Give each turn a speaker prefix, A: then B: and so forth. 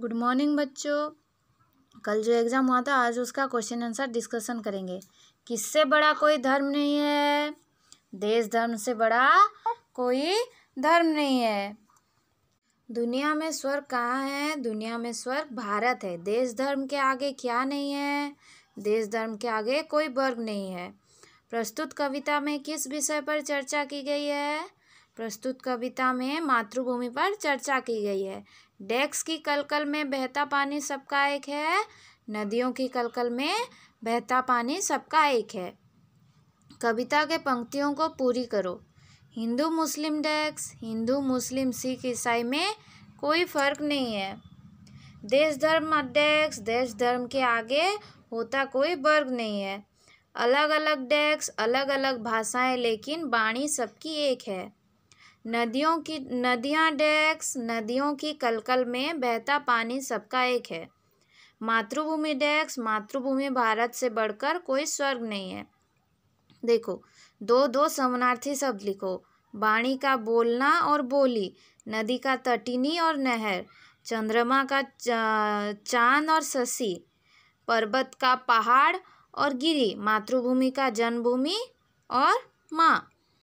A: good morning बच्चों कल जो एग्ज़ाम हुआ था आज उसका क्वेश्चन आंसर डिस्कशन करेंगे किससे बड़ा कोई धर्म नहीं है देश धर्म से बड़ा कोई धर्म नहीं है दुनिया में स्वर्ग कहाँ है दुनिया में स्वर्ग भारत है देश धर्म के आगे क्या नहीं है देश धर्म के आगे कोई वर्ग नहीं है प्रस्तुत कविता में किस विषय पर चर्चा की गई है प्रस्तुत कविता में मातृभूमि पर चर्चा की गई है डेक्स की कलकल में बहता पानी सबका एक है नदियों की कलकल में बहता पानी सबका एक है कविता के पंक्तियों को पूरी करो हिंदू मुस्लिम डेक्स हिंदू मुस्लिम सिख ईसाई में कोई फ़र्क नहीं है देश धर्म अध्यक्ष देश धर्म के आगे होता कोई वर्ग नहीं है अलग अलग डेक्स अलग अलग भाषाएं लेकिन वाणी सबकी एक है नदियों की नदियाँ डैक्स नदियों की कलकल में बहता पानी सबका एक है मातृभूमि डैक्स मातृभूमि भारत से बढ़कर कोई स्वर्ग नहीं है देखो दो दो समानार्थी शब्द लिखो बाणी का बोलना और बोली नदी का तटिनी और नहर चंद्रमा का चांद और शशि पर्वत का पहाड़ और गिरी मातृभूमि का जन्मभूमि और माँ